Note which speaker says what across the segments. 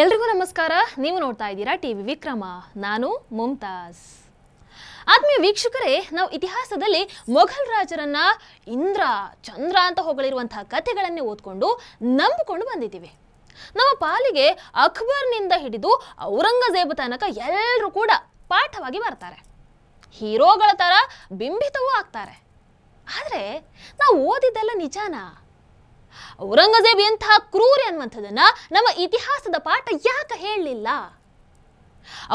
Speaker 1: ಎಲ್ರಿಗೂ ನಮಸ್ಕಾರ ನೀವು ನೋಡ್ತಾ ಇದ್ದೀರಾ ಟಿ ವಿ ವಿಕ್ರಮ ನಾನು ಮುಮ್ತಾಜ್ ಆತ್ಮೀಯ ವೀಕ್ಷಕರೇ ನಾವು ಇತಿಹಾಸದಲ್ಲಿ ಮೊಘಲ್ ರಾಜರನ್ನ ಇಂದ್ರ ಚಂದ್ರ ಅಂತ ಹೊಗಳಿರುವಂತಹ ಕಥೆಗಳನ್ನೇ ಓದ್ಕೊಂಡು ನಂಬಿಕೊಂಡು ಬಂದಿದ್ದೀವಿ ನಮ್ಮ ಪಾಲಿಗೆ ಅಕ್ಬರ್ನಿಂದ ಹಿಡಿದು ಔರಂಗಜೇಬ ತನಕ ಎಲ್ಲರೂ ಕೂಡ ಪಾಠವಾಗಿ ಬರ್ತಾರೆ ಹೀರೋಗಳ ಥರ ಬಿಂಬಿತವೂ ಆಗ್ತಾರೆ ಆದರೆ ನಾವು ಓದಿದ್ದೆಲ್ಲ ನಿಜಾನಾ ಔರಂಗಜೇಬ್ ಎಂಥ ಕ್ರೂರಿ ಅನ್ನುವಂಥದ್ದನ್ನ ನಮ್ಮ ಇತಿಹಾಸದ ಪಾಠ ಯಾಕೆ ಹೇಳಲಿಲ್ಲ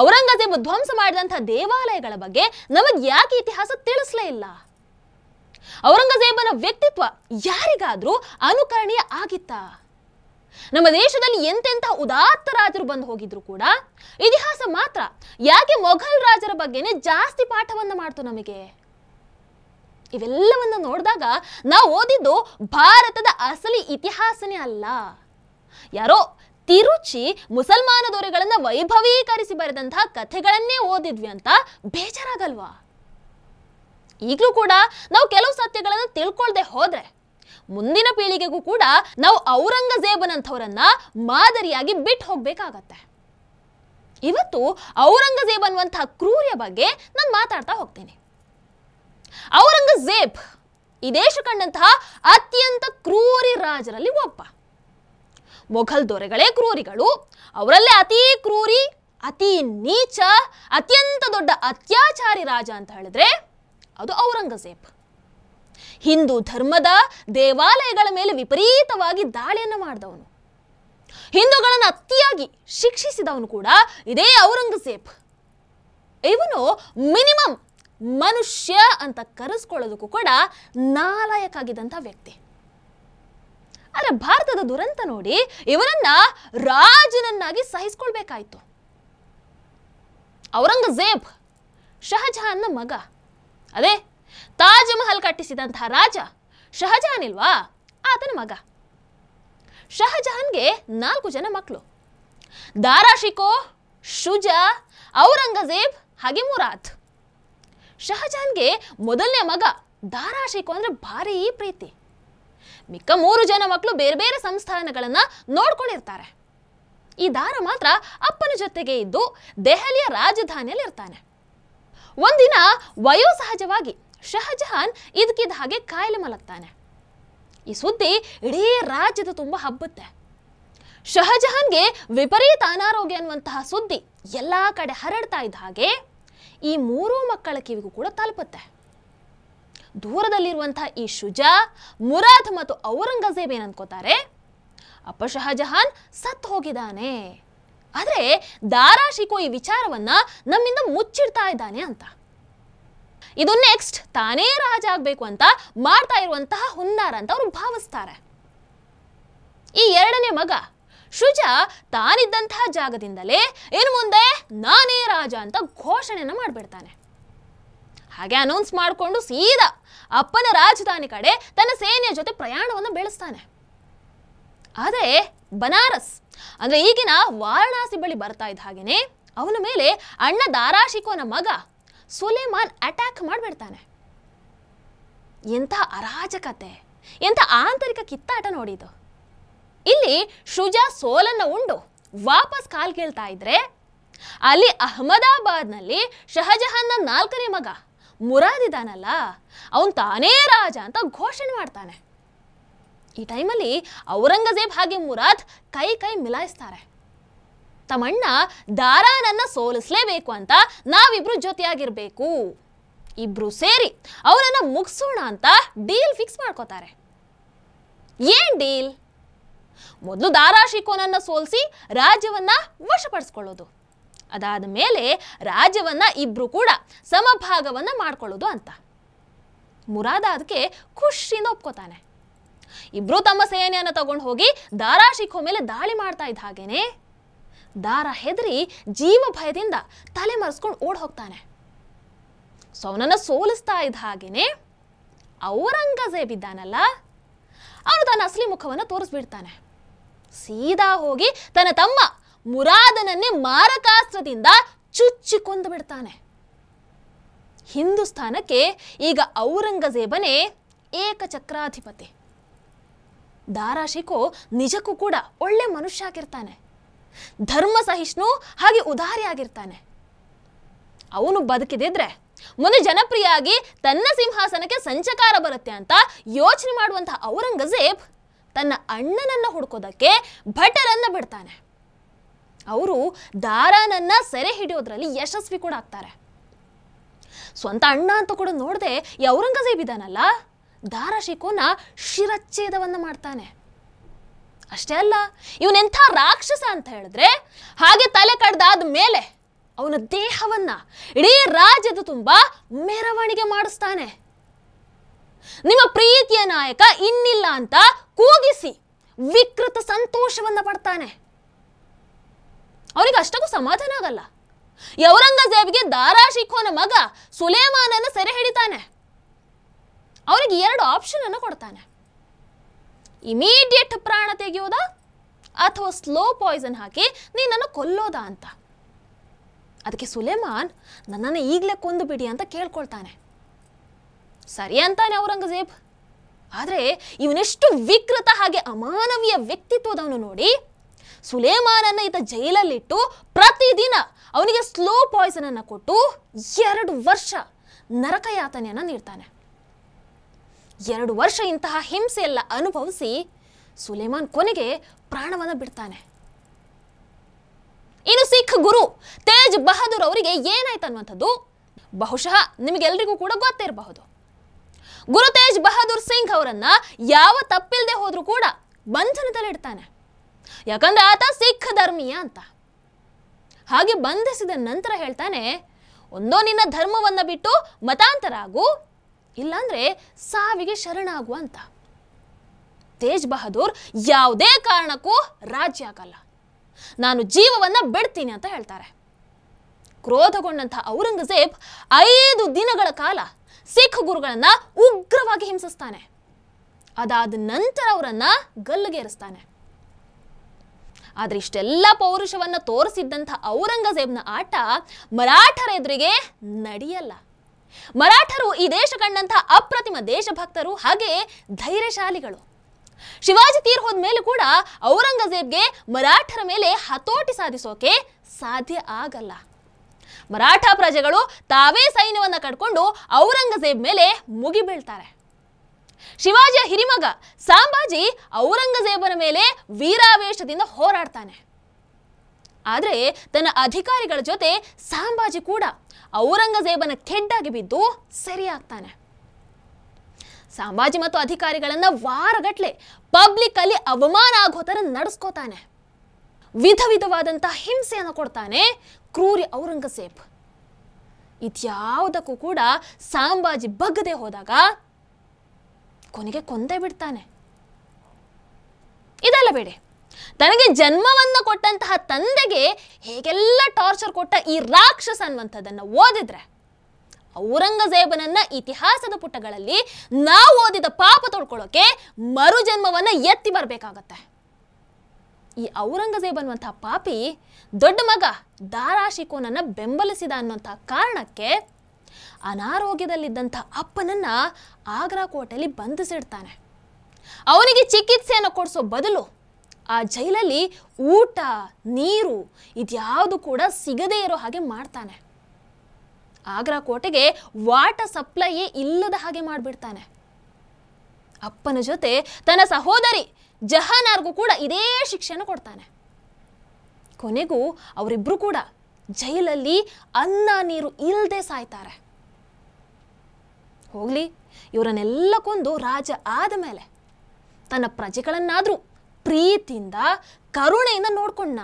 Speaker 1: ಔರಂಗಜೇಬ್ ಧ್ವಂಸ ಮಾಡಿದಂಥ ದೇವಾಲಯಗಳ ಬಗ್ಗೆ ನಮಗೆ ಯಾಕೆ ಇತಿಹಾಸ ತಿಳಿಸ್ಲೇ ಇಲ್ಲ ಔರಂಗಜೇಬನ ವ್ಯಕ್ತಿತ್ವ ಯಾರಿಗಾದ್ರೂ ಅನುಕರಣೀಯ ಆಗಿತ್ತಾ ನಮ್ಮ ದೇಶದಲ್ಲಿ ಎಂತೆಂಥ ಉದಾತ್ತ ರಾಜರು ಬಂದು ಹೋಗಿದ್ರು ಕೂಡ ಇತಿಹಾಸ ಮಾತ್ರ ಯಾಕೆ ಮೊಘಲ್ ರಾಜರ ಬಗ್ಗೆನೇ ಜಾಸ್ತಿ ಪಾಠವನ್ನು ಮಾಡ್ತು ನಮಗೆ ಇವೆಲ್ಲವನ್ನು ನೋಡಿದಾಗ ನಾವು ಓದಿದ್ದು ಭಾರತದ ಅಸಲಿ ಇತಿಹಾಸನೇ ಅಲ್ಲ ಯಾರೋ ತಿರುಚಿ ಮುಸಲ್ಮಾನ ದೊರೆಗಳನ್ನು ವೈಭವೀಕರಿಸಿ ಬರೆದಂತಹ ಕಥೆಗಳನ್ನೇ ಓದಿದ್ವಿ ಅಂತ ಬೇಜಾರಾಗಲ್ವಾ ಈಗಲೂ ಕೂಡ ನಾವು ಕೆಲವು ಸತ್ಯಗಳನ್ನು ತಿಳ್ಕೊಳ್ದೆ ಹೋದ್ರೆ ಮುಂದಿನ ಪೀಳಿಗೆಗೂ ಕೂಡ ನಾವು ಔರಂಗಜೇಬನಂಥವರನ್ನ ಮಾದರಿಯಾಗಿ ಬಿಟ್ಟು ಹೋಗ್ಬೇಕಾಗತ್ತೆ ಇವತ್ತು ಔರಂಗಜೇಬ್ ಅನ್ನುವಂತಹ ಕ್ರೂರ್ಯ ಬಗ್ಗೆ ನಾನು ಮಾತಾಡ್ತಾ ಹೋಗ್ತೀನಿ ಔರಂಗಜೇಬ್ ಈ ದೇಶ ಕಂಡಂತಹ ಅತ್ಯಂತ ಕ್ರೂರಿ ರಾಜರಲ್ಲಿ ಒಬ್ಬ ಮೊಘಲ್ ದೊರೆಗಳೇ ಕ್ರೂರಿಗಳು ಅವರಲ್ಲೇ ಅತಿ ಕ್ರೂರಿ ಅತಿ ನೀಚ ಅತ್ಯಂತ ದೊಡ್ಡ ಅತ್ಯಾಚಾರಿ ರಾಜ ಅಂತ ಹೇಳಿದ್ರೆ ಅದು ಔರಂಗಜೇಬ್ ಹಿಂದೂ ಧರ್ಮದ ದೇವಾಲಯಗಳ ಮೇಲೆ ವಿಪರೀತವಾಗಿ ದಾಳಿಯನ್ನು ಮಾಡಿದವನು ಹಿಂದೂಗಳನ್ನು ಅತಿಯಾಗಿ ಶಿಕ್ಷಿಸಿದವನು ಕೂಡ ಇದೇ ಔರಂಗಜೇಬ್ ಇವನು ಮಿನಿಮಮ್ ಮನುಷ್ಯ ಅಂತ ಕರೆಸ್ಕೊಳ್ಳೋದಕ್ಕೂ ಕೂಡ ನಾಲಾಯಕಾಗಿದ್ದಂಥ ವ್ಯಕ್ತಿ ಆದರೆ ಭಾರತದ ದುರಂತ ನೋಡಿ ಇವನನ್ನ ರಾಜನನ್ನಾಗಿ ಸಹಿಸ್ಕೊಳ್ಬೇಕಾಯ್ತು ಔರಂಗಜೇಬ್ ಶಹಜಹಾನ್ನ ಮಗ ಅದೇ ತಾಜ್ಮಹಲ್ ಮಹಲ್ ರಾಜ ಶಹಜಹಾನ್ ಇಲ್ವಾ ಆತನ ಮಗ ಶಹಜಹಾನ್ಗೆ ನಾಲ್ಕು ಜನ ಮಕ್ಕಳು ದಾರಾಶಿಕೋ ಶಿಕೋ ಶುಜಾ ಔರಂಗಜೇಬ್ ಹಾಗೆ ಮುರಾದ್ ಶಹಜಹಾನ್ಗೆ ಮೊದಲನೇ ಮಗ ದಾರಾ ಶೇಖು ಅಂದರೆ ಭಾರೀ ಪ್ರೀತಿ ಮಿಕ್ಕ ಮೂರು ಜನ ಮಕ್ಕಳು ಬೇರೆ ಬೇರೆ ಸಂಸ್ಥಾನಗಳನ್ನು ನೋಡ್ಕೊಂಡಿರ್ತಾರೆ ಈ ದಾರ ಮಾತ್ರ ಅಪ್ಪನ ಜೊತೆಗೆ ಇದ್ದು ದೆಹಲಿಯ ರಾಜಧಾನಿಯಲ್ಲಿ ಇರ್ತಾನೆ ಒಂದಿನ ವಯೋಸಹಜವಾಗಿ ಶಹಜಹಾನ್ ಇದಕ್ಕಿದ್ದ ಹಾಗೆ ಕಾಯಿಲೆ ಮಲಗ್ತಾನೆ ಈ ಸುದ್ದಿ ಇಡೀ ರಾಜ್ಯದ ತುಂಬ ಹಬ್ಬುತ್ತೆ ಶಹಜಹಾನ್ಗೆ ವಿಪರೀತ ಅನಾರೋಗ್ಯ ಅನ್ನುವಂತಹ ಸುದ್ದಿ ಎಲ್ಲ ಕಡೆ ಹರಡ್ತಾ ಇದ್ದ ಹಾಗೆ ಈ ಮೂರೂ ಮಕ್ಕಳ ಕಿವಿಗೂ ಕೂಡ ತಲುಪುತ್ತೆ ದೂರದಲ್ಲಿರುವಂತಹ ಈ ಶುಜಾ ಮುರಾದ್ ಮತ್ತು ಔರಂಗಜೇಬ್ ಏನನ್ಕೋತಾರೆ ಅಪಶಹಜಹಾನ್ ಸತ್ತು ಹೋಗಿದ್ದಾನೆ ಆದರೆ ದಾರಾ ಈ ವಿಚಾರವನ್ನ ನಮ್ಮಿಂದ ಮುಚ್ಚಿಡ್ತಾ ಇದ್ದಾನೆ ಅಂತ ಇದು ನೆಕ್ಸ್ಟ್ ತಾನೇ ರಾಜ ಆಗಬೇಕು ಅಂತ ಮಾಡ್ತಾ ಇರುವಂತಹ ಹುನ್ನಾರ ಅಂತ ಅವರು ಭಾವಿಸ್ತಾರೆ ಈ ಎರಡನೇ ಮಗ ಶುಜಾ ತಾನಿದ್ದಂತಹ ಜಾಗದಿಂದಲೇ ಇನ್ನು ಮುಂದೆ ನಾನೇ ರಾಜ ಅಂತ ಘೋಷಣೆಯನ್ನು ಮಾಡಿಬಿಡ್ತಾನೆ ಹಾಗೆ ಅನೌನ್ಸ್ ಮಾಡಿಕೊಂಡು ಸೀದಾ ಅಪ್ಪನ ರಾಜಧಾನಿ ಕಡೆ ತನ್ನ ಸೇನೆಯ ಜೊತೆ ಪ್ರಯಾಣವನ್ನು ಬೆಳೆಸ್ತಾನೆ ಆದರೆ ಬನಾರಸ್ ಅಂದರೆ ಈಗಿನ ವಾರಣಾಸಿ ಬಳಿ ಬರ್ತಾ ಇದ್ದ ಹಾಗೆಯೇ ಅವನ ಮೇಲೆ ಅಣ್ಣ ದಾರಾಶಿಕೋನ ಮಗ ಸುಲೇಮಾನ್ ಅಟ್ಯಾಕ್ ಮಾಡಿಬಿಡ್ತಾನೆ ಎಂಥ ಅರಾಜಕತೆ ಎಂಥ ಆಂತರಿಕ ಕಿತ್ತಾಟ ನೋಡಿದ್ದು ಇಲ್ಲಿ ಶುಜಾ ಸೋಲನ್ನು ಉಂಡು ವಾಪಸ್ ಕಾಲ್ ಕೇಳ್ತಾ ಇದ್ರೆ ಅಲ್ಲಿ ಅಹಮದಾಬಾದ್ನಲ್ಲಿ ಶಹಜಹಾನ್ನ ನಾಲ್ಕನೇ ಮಗ ಇದ್ದಾನಲ್ಲ ಅವನು ತಾನೇ ರಾಜ ಅಂತ ಘೋಷಣೆ ಮಾಡ್ತಾನೆ ಈ ಟೈಮಲ್ಲಿ ಔರಂಗಜೇಬ್ ಹಾಗೆ ಮುರಾದ್ ಕೈ ಕೈ ಮಿಲಾಯಿಸ್ತಾರೆ ತಮ್ಮಣ್ಣ ದಾರಾನನ್ನ ಸೋಲಿಸ್ಲೇಬೇಕು ಅಂತ ನಾವಿಬ್ರು ಜೊತೆಯಾಗಿರ್ಬೇಕು ಇಬ್ರು ಸೇರಿ ಅವನನ್ನ ಮುಗಿಸೋಣ ಅಂತ ಡೀಲ್ ಫಿಕ್ಸ್ ಮಾಡ್ಕೋತಾರೆ ಏನ್ ಡೀಲ್ ಮೊದಲು ದಾರಾಶಿಖೋನನ್ನ ಸೋಲಿಸಿ ರಾಜ್ಯವನ್ನ ವಶಪಡಿಸ್ಕೊಳ್ಳೋದು ಅದಾದ ಮೇಲೆ ರಾಜ್ಯವನ್ನ ಇಬ್ಬರು ಕೂಡ ಸಮಭಾಗವನ್ನ ಮಾಡ್ಕೊಳ್ಳೋದು ಅಂತ ಮುರಾದ ಅದಕ್ಕೆ ಖುಷಿಯಿಂದ ಒಪ್ಕೋತಾನೆ ಇಬ್ರು ತಮ್ಮ ಸೇನೆಯನ್ನು ತಗೊಂಡು ಹೋಗಿ ದಾರಾಶಿಕೋ ಮೇಲೆ ದಾಳಿ ಮಾಡ್ತಾ ಇದ್ದ ಹಾಗೇನೆ ದಾರ ಹೆದರಿ ಜೀವ ಭಯದಿಂದ ತಲೆ ಮರೆಸ್ಕೊಂಡು ಓಡ್ ಹೋಗ್ತಾನೆ ಸೌನನ್ನ ಸೋಲಿಸ್ತಾ ಇದ್ದ ಹಾಗೇನೆ ಔರಂಗಜೇಬಿದ್ದಾನಲ್ಲ ಅವನು ತನ್ನ ಅಸಲಿ ಮುಖವನ್ನು ತೋರಿಸ್ಬಿಡ್ತಾನೆ ಸೀದಾ ಹೋಗಿ ತನ್ನ ತಮ್ಮ ಮುರಾದನನ್ನೇ ಮಾರಕಾಸ್ತ್ರದಿಂದ ಚುಚ್ಚಿಕೊಂದು ಬಿಡ್ತಾನೆ ಹಿಂದೂಸ್ಥಾನಕ್ಕೆ ಈಗ ಔರಂಗಜೇಬನೇ ಏಕಚಕ್ರಾಧಿಪತಿ ದಾರಾಶಿಕೋ ನಿಜಕ್ಕೂ ಕೂಡ ಒಳ್ಳೆ ಮನುಷ್ಯ ಆಗಿರ್ತಾನೆ ಧರ್ಮ ಸಹಿಷ್ಣು ಹಾಗೆ ಉದಾರಿ ಆಗಿರ್ತಾನೆ ಅವನು ಬದುಕಿದಿದ್ರೆ ಮುಂದೆ ಜನಪ್ರಿಯಾಗಿ ತನ್ನ ಸಿಂಹಾಸನಕ್ಕೆ ಸಂಚಕಾರ ಬರುತ್ತೆ ಅಂತ ಯೋಚನೆ ಮಾಡುವಂತಹ ಔರಂಗಜೇಬ್ ತನ್ನ ಅಣ್ಣನನ್ನ ಹುಡ್ಕೋದಕ್ಕೆ ಭಟರನ್ನ ಬಿಡ್ತಾನೆ ಅವರು ದಾರಾನನ್ನ ಸೆರೆ ಹಿಡಿಯೋದ್ರಲ್ಲಿ ಯಶಸ್ವಿ ಕೂಡ ಆಗ್ತಾರೆ ಸ್ವಂತ ಅಣ್ಣ ಅಂತ ಕೂಡ ನೋಡದೆ ಔರಂಗಜೇಬ್ ಇದಾನಲ್ಲ ದಾರ ಶಿರಚ್ಛೇದವನ್ನ ಮಾಡ್ತಾನೆ ಅಷ್ಟೇ ಅಲ್ಲ ಇವನೆಂಥ ರಾಕ್ಷಸ ಅಂತ ಹೇಳಿದ್ರೆ ಹಾಗೆ ತಲೆ ಕಡ್ದಾದ ಮೇಲೆ ಅವನ ದೇಹವನ್ನ ಇಡೀ ರಾಜ್ಯದ ತುಂಬ ಮೆರವಣಿಗೆ ಮಾಡಿಸ್ತಾನೆ ನಿಮ್ಮ ಪ್ರೀತಿಯ ನಾಯಕ ಇನ್ನಿಲ್ಲ ಅಂತ ಕೂಗಿಸಿ ವಿಕೃತ ಸಂತೋಷವನ್ನ ಪಡ್ತಾನೆ ಅವರಿಗೆ ಅಷ್ಟಕ್ಕೂ ಸಮಾಧಾನ ಆಗಲ್ಲ ಔರಂಗಜೇಬ್ಗೆ ದಾರಾ ಶಿಖೋನ ಮಗ ಸುಲೇಮಾನನ ಸೆರೆ ಹಿಡಿತಾನೆ ಅವರಿಗೆ ಎರಡು ಆಪ್ಷನ್ ಅನ್ನು ಕೊಡ್ತಾನೆ ಇಮಿಡಿಯೇಟ್ ಪ್ರಾಣ ತೆಗೆಯೋದಾ ಅಥವಾ ಸ್ಲೋ ಪಾಯ್ಸನ್ ಹಾಕಿ ನೀನನ್ನು ಕೊಲ್ಲೋದಾ ಅಂತ ಅದಕ್ಕೆ ಸುಲೇಮಾನ್ ನನ್ನನ್ನು ಈಗಲೇ ಕೊಂದು ಬಿಡಿ ಅಂತ ಕೇಳ್ಕೊಳ್ತಾನೆ ಸರಿ ಅಂತಾನೆ ಔರಂಗಜೇಬ್ ಆದರೆ ಇವನೆಷ್ಟು ವಿಕೃತ ಹಾಗೆ ಅಮಾನವೀಯ ವ್ಯಕ್ತಿತ್ವದವನು ನೋಡಿ ಸುಲೇಮಾನನ್ನ ಈತ ಜೈಲಲ್ಲಿಟ್ಟು ಪ್ರತಿದಿನ ಅವನಿಗೆ ಸ್ಲೋ ಪಾಯ್ಸನ್ ಅನ್ನು ಕೊಟ್ಟು ಎರಡು ವರ್ಷ ನರಕಯಾತನೆಯನ್ನು ನೀಡ್ತಾನೆ ಎರಡು ವರ್ಷ ಇಂತಹ ಹಿಂಸೆಯೆಲ್ಲ ಅನುಭವಿಸಿ ಸುಲೇಮಾನ್ ಕೊನೆಗೆ ಪ್ರಾಣವನ್ನು ಬಿಡ್ತಾನೆ ಇನ್ನು ಸಿಖ್ ಗುರು ತೇಜ್ ಬಹದ್ದೂರ್ ಅವರಿಗೆ ಏನಾಯ್ತು ಅನ್ನುವಂಥದ್ದು ಬಹುಶಃ ನಿಮಗೆಲ್ರಿಗೂ ಕೂಡ ಗೊತ್ತಿರಬಹುದು ಗುರು ತೇಜ್ ಬಹದ್ದೂರ್ ಸಿಂಗ್ ಅವರನ್ನ ಯಾವ ತಪ್ಪಿಲ್ಲದೆ ಹೋದ್ರೂ ಕೂಡ ಬಂಧನದಲ್ಲಿಡ್ತಾನೆ ಯಾಕಂದ್ರೆ ಆತ ಸಿಖ್ ಧರ್ಮೀಯ ಅಂತ ಹಾಗೆ ಬಂಧಿಸಿದ ನಂತರ ಹೇಳ್ತಾನೆ ಒಂದೋ ನಿನ್ನ ಧರ್ಮವನ್ನ ಬಿಟ್ಟು ಮತಾಂತರ ಆಗು ಇಲ್ಲಾಂದ್ರೆ ಸಾವಿಗೆ ಶರಣಾಗು ಅಂತ ತೇಜ್ ಬಹದ್ದೂರ್ ಯಾವುದೇ ಕಾರಣಕ್ಕೂ ರಾಜ್ಯ ಆಗಲ್ಲ ನಾನು ಜೀವವನ್ನ ಬಿಡ್ತೀನಿ ಅಂತ ಹೇಳ್ತಾರೆ ಕ್ರೋಧಗೊಂಡಂತಹ ಔರಂಗಜೇಬ್ ಐದು ದಿನಗಳ ಕಾಲ ಸಿಖ್ ಗುರುಗಳನ್ನ ಉಗ್ರವಾಗಿ ಹಿಂಸಿಸ್ತಾನೆ ಅದಾದ ನಂತರ ಅವರನ್ನ ಗಲ್ಲುಗೇರಿಸ್ತಾನೆ ಆದ್ರೆ ಇಷ್ಟೆಲ್ಲ ಪೌರುಷವನ್ನ ತೋರಿಸಿದ್ದಂಥ ಔರಂಗಜೇಬ್ನ ಆಟ ಮರಾಠರ ಎದುರಿಗೆ ನಡೆಯಲ್ಲ ಮರಾಠರು ಈ ದೇಶ ಕಂಡಂತಹ ಅಪ್ರತಿಮ ದೇಶಭಕ್ತರು ಹಾಗೆ ಧೈರ್ಯಶಾಲಿಗಳು ಶಿವಾಜಿ ತೀರ್ ಮೇಲೆ ಕೂಡ ಔರಂಗಜೇಬ್ಗೆ ಮರಾಠರ ಮೇಲೆ ಹತೋಟಿ ಸಾಧಿಸೋಕೆ ಸಾಧ್ಯ ಆಗಲ್ಲ ಮರಾಠ ಪ್ರಜೆಗಳು ತಾವೇ ಸೈನ್ಯವನ್ನು ಕಟ್ಕೊಂಡು ಔರಂಗಜೇಬ್ ಮೇಲೆ ಮುಗಿಬೀಳ್ತಾರೆ ಶಿವಾಜಿಯ ಹಿರಿಮಗ ಸಾಂಬಾಜಿ ಔರಂಗಜೇಬನ ಮೇಲೆ ವೀರಾವೇಶದಿಂದ ಹೋರಾಡ್ತಾನೆ ಆದರೆ ತನ್ನ ಅಧಿಕಾರಿಗಳ ಜೊತೆ ಸಾಂಬಾಜಿ ಕೂಡ ಔರಂಗಜೇಬನ ಕೆಡ್ಡಾಗಿ ಬಿದ್ದು ಸರಿಯಾಗ್ತಾನೆ ಸಾಂಬಾಜಿ ಮತ್ತು ಅಧಿಕಾರಿಗಳನ್ನ ವಾರಗಟ್ಲೆ ಪಬ್ಲಿಕ್ ಅಲ್ಲಿ ಅವಮಾನ ಆಗೋ ತರ ನಡೆಸ್ಕೋತಾನೆ ವಿಧ ವಿಧವಾದಂತಹ ಹಿಂಸೆಯನ್ನು ಕೊಡ್ತಾನೆ ಕ್ರೂರಿ ಔರಂಗಸೇಬ್ ಇದ್ಯಾವುದಕ್ಕೂ ಕೂಡ ಸಾಂಬಾಜಿ ಬಗ್ಗದೆ ಹೋದಾಗ ಕೊನೆಗೆ ಕೊಂದೇ ಬಿಡ್ತಾನೆ ಇದೆಲ್ಲ ಬೇಡಿ ತನಗೆ ಜನ್ಮವನ್ನು ಕೊಟ್ಟಂತಹ ತಂದೆಗೆ ಹೇಗೆಲ್ಲ ಟಾರ್ಚರ್ ಕೊಟ್ಟ ಈ ರಾಕ್ಷಸ ಅನ್ನುವಂಥದ್ದನ್ನು ಓದಿದ್ರೆ ಔರಂಗಜೇಬನನ್ನ ಇತಿಹಾಸದ ಪುಟಗಳಲ್ಲಿ ನಾವು ಓದಿದ ಪಾಪ ತೊಡ್ಕೊಳ್ಳೋಕೆ ಮರುಜನ್ಮವನ್ನು ಎತ್ತಿ ಬರಬೇಕಾಗತ್ತೆ ಈ ಔರಂಗಜೇಬ್ ಅನ್ನುವಂಥ ಪಾಪಿ ದೊಡ್ಡ ಮಗ ದಾರಾಶಿಕೋನನ್ನು ಬೆಂಬಲಿಸಿದ ಅನ್ನುವಂಥ ಕಾರಣಕ್ಕೆ ಅನಾರೋಗ್ಯದಲ್ಲಿದ್ದಂಥ ಅಪ್ಪನನ್ನು ಆಗ್ರಾ ಕೋಟೆಯಲ್ಲಿ ಬಂಧಿಸಿಡ್ತಾನೆ ಅವನಿಗೆ ಚಿಕಿತ್ಸೆಯನ್ನು ಕೊಡಿಸೋ ಬದಲು ಆ ಜೈಲಲ್ಲಿ ಊಟ ನೀರು ಇದ್ಯಾವುದು ಕೂಡ ಸಿಗದೇ ಇರೋ ಹಾಗೆ ಮಾಡ್ತಾನೆ ಆಗ್ರಾ ಕೋಟೆಗೆ ವಾಟರ್ ಸಪ್ಲೈಯೇ ಇಲ್ಲದ ಹಾಗೆ ಮಾಡಿಬಿಡ್ತಾನೆ ಅಪ್ಪನ ಜೊತೆ ತನ್ನ ಸಹೋದರಿ ಜಹಾನಾರ್ಗೂ ಕೂಡ ಇದೇ ಶಿಕ್ಷೆಯನ್ನು ಕೊಡ್ತಾನೆ ಕೊನೆಗೂ ಅವರಿಬ್ರು ಕೂಡ ಜೈಲಲ್ಲಿ ಅನ್ನ ನೀರು ಇಲ್ಲದೆ ಸಾಯ್ತಾರೆ ಹೋಗಲಿ ಇವರನ್ನೆಲ್ಲ ಕೊಂದು ರಾಜ ಆದ ಮೇಲೆ ತನ್ನ ಪ್ರಜೆಗಳನ್ನಾದರೂ ಪ್ರೀತಿಯಿಂದ ಕರುಣೆಯಿಂದ ನೋಡ್ಕೊಂಡ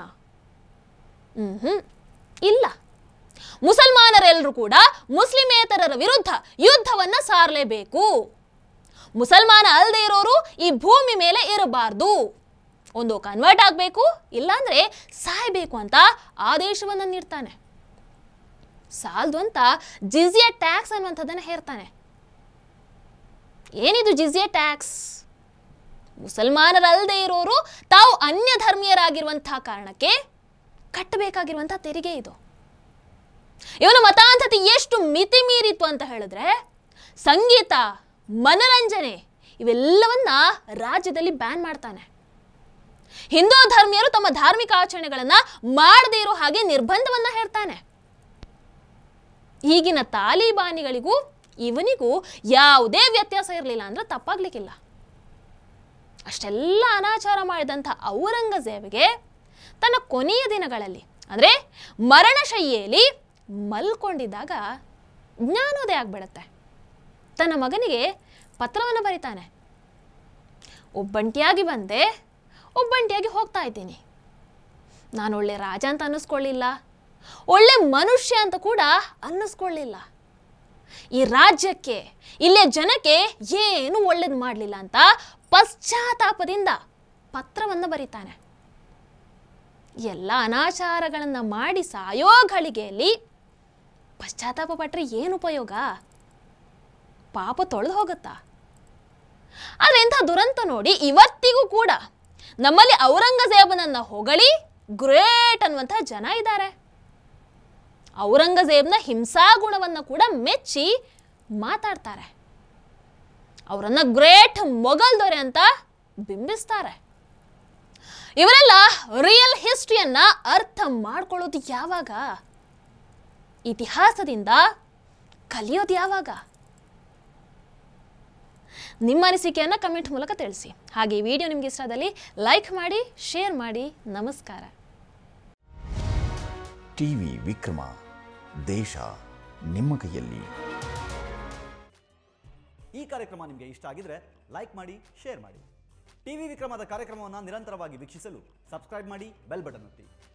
Speaker 1: ಹ್ಞೂ ಹ್ಮ್ ಇಲ್ಲ ಮುಸಲ್ಮಾನರೆಲ್ಲರೂ ಕೂಡ ಮುಸ್ಲಿಮೇತರರ ವಿರುದ್ಧ ಯುದ್ಧವನ್ನ ಸಾರಲೇಬೇಕು ಮುಸಲ್ಮಾನ ಅಲ್ಲದೆ ಇರೋರು ಈ ಭೂಮಿ ಮೇಲೆ ಇರಬಾರ್ದು ಒಂದು ಕನ್ವರ್ಟ್ ಆಗಬೇಕು ಇಲ್ಲಾಂದ್ರೆ ಸಾಯಬೇಕು ಅಂತ ಆದೇಶವನ್ನು ನೀಡ್ತಾನೆ ಸಾಲದು ಅಂತ ಜಿಜಿಯ ಟ್ಯಾಕ್ಸ್ ಅನ್ನುವಂಥದ್ದನ್ನು ಹೇರ್ತಾನೆ ಏನಿದು ಜಿಜಿಯ ಟ್ಯಾಕ್ಸ್ ಮುಸಲ್ಮಾನರಲ್ಲದೆ ಇರೋರು ತಾವು ಅನ್ಯ ಧರ್ಮೀಯರಾಗಿರುವಂತಹ ಕಾರಣಕ್ಕೆ ಕಟ್ಟಬೇಕಾಗಿರುವಂತಹ ತೆರಿಗೆ ಇದು ಇವನು ಮತಾಂಧತೆ ಎಷ್ಟು ಮಿತಿ ಮೀರಿತು ಅಂತ ಹೇಳಿದ್ರೆ ಸಂಗೀತ ಮನರಂಜನೆ ಇವೆಲ್ಲವನ್ನ ರಾಜ್ಯದಲ್ಲಿ ಬ್ಯಾನ್ ಮಾಡ್ತಾನೆ ಹಿಂದೂ ಧರ್ಮೀಯರು ತಮ್ಮ ಧಾರ್ಮಿಕ ಆಚರಣೆಗಳನ್ನ ಮಾಡದೇ ಇರೋ ಹಾಗೆ ನಿರ್ಬಂಧವನ್ನ ಹೇಳ್ತಾನೆ ಈಗಿನ ತಾಲಿಬಾನಿಗಳಿಗೂ ಇವನಿಗೂ ಯಾವುದೇ ವ್ಯತ್ಯಾಸ ಇರಲಿಲ್ಲ ಅಂದ್ರೆ ತಪ್ಪಾಗ್ಲಿಕ್ಕಿಲ್ಲ ಅಷ್ಟೆಲ್ಲ ಅನಾಚಾರ ಮಾಡಿದಂಥ ಔರಂಗಜೇಬ್ಗೆ ತನ್ನ ಕೊನೆಯ ದಿನಗಳಲ್ಲಿ ಅಂದರೆ ಮರಣಶೈಯಲ್ಲಿ ಮಲ್ಕೊಂಡಿದ್ದಾಗ ಜ್ಞಾನೋದಯ ಆಗ್ಬಿಡತ್ತೆ ತನ್ನ ಮಗನಿಗೆ ಪತ್ರವನ್ನು ಬರೀತಾನೆ ಒಬ್ಬಂಟಿಯಾಗಿ ಬಂದೆ ಒಬ್ಬಂಟಿಯಾಗಿ ಹೋಗ್ತಾ ಇದ್ದೀನಿ ನಾನು ಒಳ್ಳೆ ರಾಜ ಅಂತ ಅನ್ನಿಸ್ಕೊಳ್ಳಿಲ್ಲ ಒಳ್ಳೆ ಮನುಷ್ಯ ಅಂತ ಕೂಡ ಅನ್ನಿಸ್ಕೊಳ್ಳಿಲ್ಲ ಈ ರಾಜ್ಯಕ್ಕೆ ಇಲ್ಲಿಯ ಜನಕ್ಕೆ ಏನು ಒಳ್ಳೇದು ಮಾಡಲಿಲ್ಲ ಅಂತ ಪಶ್ಚಾತ್ತಾಪದಿಂದ ಪತ್ರವನ್ನು ಬರೀತಾನೆ ಎಲ್ಲ ಅನಾಚಾರಗಳನ್ನು ಮಾಡಿ ಸಾಯೋ ಗಳಿಗೆಯಲ್ಲಿ ಪಶ್ಚಾತ್ತಾಪ ಪಟ್ಟರೆ ಏನು ಉಪಯೋಗ ಪಾಪ ತೊಳೆದು ಹೋಗುತ್ತಾ ಆದರೆ ಇಂಥ ದುರಂತ ನೋಡಿ ಇವತ್ತಿಗೂ ಕೂಡ ನಮ್ಮಲ್ಲಿ ಔರಂಗಜೇಬನನ್ನ ಹೊಗಳಿ ಗ್ರೇಟ್ ಅನ್ನುವಂತಹ ಜನ ಇದ್ದಾರೆ ಔರಂಗಜೇಬ್ನ ಹಿಂಸಾಗುಣವನ್ನು ಕೂಡ ಮೆಚ್ಚಿ ಮಾತಾಡ್ತಾರೆ ಅವರನ್ನ ಗ್ರೇಟ್ ಮೊಘಲ್ ದೊರೆ ಅಂತ ಬಿಂಬಿಸ್ತಾರೆ ಇವರೆಲ್ಲ ರಿಯಲ್ ಹಿಸ್ಟ್ರಿಯನ್ನ ಅರ್ಥ ಮಾಡ್ಕೊಳ್ಳೋದು ಯಾವಾಗ ಇತಿಹಾಸದಿಂದ ಕಲಿಯೋದು ಯಾವಾಗ ನಿಮ್ಮ ಅನಿಸಿಕೆಯನ್ನು ಕಮೆಂಟ್ ಮೂಲಕ ತಿಳಿಸಿ ಹಾಗೆ ಈ ವಿಡಿಯೋ ನಿಮಗೆ ಇಷ್ಟ ಆದಲ್ಲಿ ಲೈಕ್ ಮಾಡಿ ಶೇರ್ ಮಾಡಿ ನಮಸ್ಕಾರ ಟಿವಿ ವಿಕ್ರಮ ದೇಶ ನಿಮ್ಮ ಕೈಯಲ್ಲಿ ಈ ಕಾರ್ಯಕ್ರಮ ನಿಮಗೆ ಇಷ್ಟ ಆಗಿದ್ರೆ ಲೈಕ್ ಮಾಡಿ ಶೇರ್ ಮಾಡಿ ಟಿವಿ ವಿಕ್ರಮದ ಕಾರ್ಯಕ್ರಮವನ್ನು ನಿರಂತರವಾಗಿ ವೀಕ್ಷಿಸಲು ಸಬ್ಸ್ಕ್ರೈಬ್ ಮಾಡಿ ಬೆಲ್ ಬಟನ್ ಒತ್ತಿ